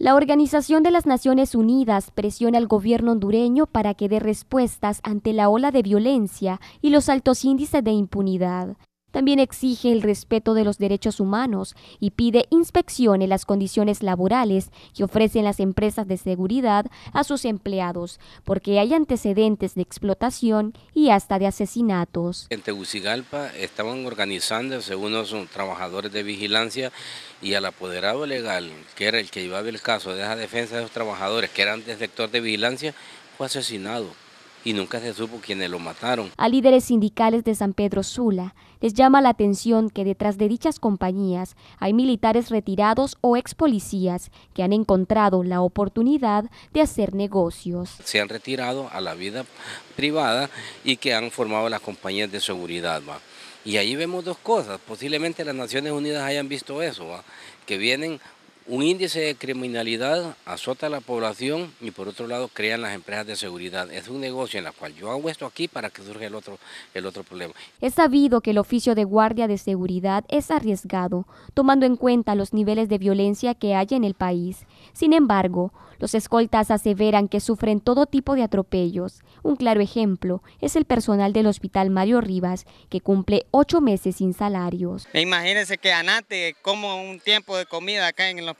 La Organización de las Naciones Unidas presiona al gobierno hondureño para que dé respuestas ante la ola de violencia y los altos índices de impunidad. También exige el respeto de los derechos humanos y pide inspección en las condiciones laborales que ofrecen las empresas de seguridad a sus empleados, porque hay antecedentes de explotación y hasta de asesinatos. En Tegucigalpa estaban organizándose unos trabajadores de vigilancia y al apoderado legal, que era el que llevaba el caso de la defensa de los trabajadores, que eran del sector de vigilancia, fue asesinado y nunca se supo quiénes lo mataron. A líderes sindicales de San Pedro Sula les llama la atención que detrás de dichas compañías hay militares retirados o ex policías que han encontrado la oportunidad de hacer negocios. Se han retirado a la vida privada y que han formado las compañías de seguridad. Y ahí vemos dos cosas, posiblemente las Naciones Unidas hayan visto eso, que vienen un índice de criminalidad azota a la población y por otro lado crean las empresas de seguridad. Es un negocio en el cual yo hago esto aquí para que surja el otro, el otro problema. Es sabido que el oficio de guardia de seguridad es arriesgado, tomando en cuenta los niveles de violencia que hay en el país. Sin embargo, los escoltas aseveran que sufren todo tipo de atropellos. Un claro ejemplo es el personal del Hospital Mario Rivas, que cumple ocho meses sin salarios. E imagínense que anate como un tiempo de comida acá en el hospital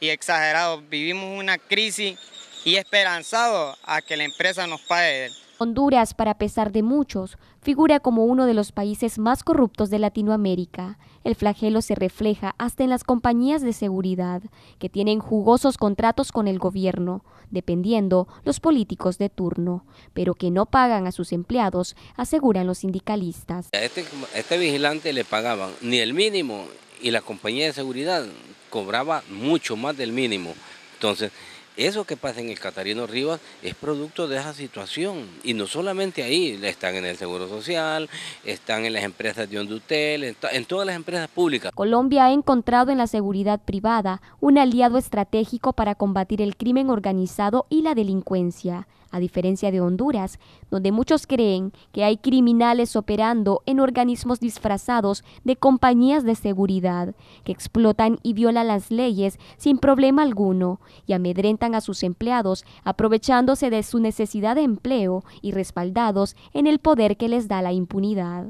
y, exagerado. Vivimos una crisis y esperanzado a que la empresa nos pague. Honduras, para pesar de muchos, figura como uno de los países más corruptos de Latinoamérica. El flagelo se refleja hasta en las compañías de seguridad, que tienen jugosos contratos con el gobierno, dependiendo los políticos de turno, pero que no pagan a sus empleados, aseguran los sindicalistas. este, este vigilante le pagaban ni el mínimo y la compañía de seguridad cobraba mucho más del mínimo. Entonces, eso que pasa en el Catarino Rivas es producto de esa situación. Y no solamente ahí, están en el Seguro Social, están en las empresas de Hondutel, en, en todas las empresas públicas. Colombia ha encontrado en la seguridad privada un aliado estratégico para combatir el crimen organizado y la delincuencia. A diferencia de Honduras, donde muchos creen que hay criminales operando en organismos disfrazados de compañías de seguridad, que explotan y violan las leyes sin problema alguno y amedrentan a sus empleados aprovechándose de su necesidad de empleo y respaldados en el poder que les da la impunidad.